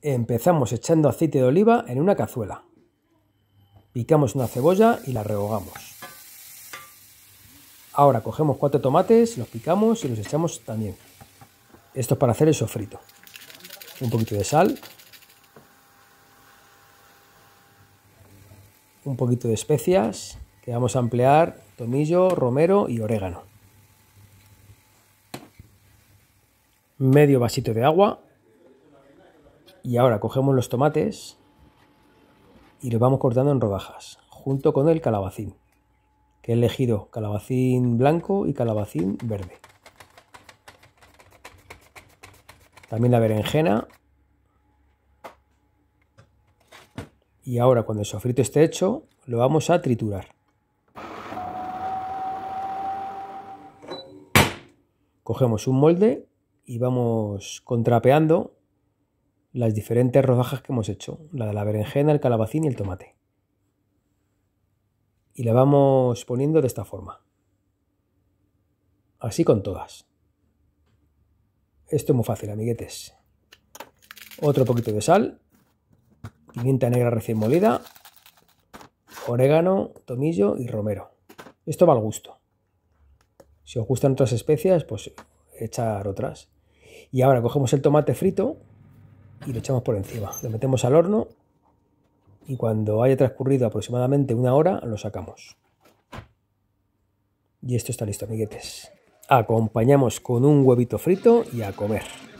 Empezamos echando aceite de oliva en una cazuela. Picamos una cebolla y la rehogamos. Ahora cogemos cuatro tomates, los picamos y los echamos también. Esto es para hacer el sofrito. Un poquito de sal. Un poquito de especias que vamos a emplear, tomillo, romero y orégano. Medio vasito de agua y ahora cogemos los tomates y los vamos cortando en rodajas, junto con el calabacín, que he elegido calabacín blanco y calabacín verde. También la berenjena. Y ahora cuando el sofrito esté hecho, lo vamos a triturar. Cogemos un molde y vamos contrapeando las diferentes rodajas que hemos hecho, la de la berenjena, el calabacín y el tomate. Y la vamos poniendo de esta forma. Así con todas. Esto es muy fácil, amiguetes. Otro poquito de sal, pimienta negra recién molida, orégano, tomillo y romero. Esto va al gusto. Si os gustan otras especias, pues echar otras. Y ahora cogemos el tomate frito y lo echamos por encima. Lo metemos al horno y cuando haya transcurrido aproximadamente una hora lo sacamos. Y esto está listo, amiguetes. Acompañamos con un huevito frito y a comer.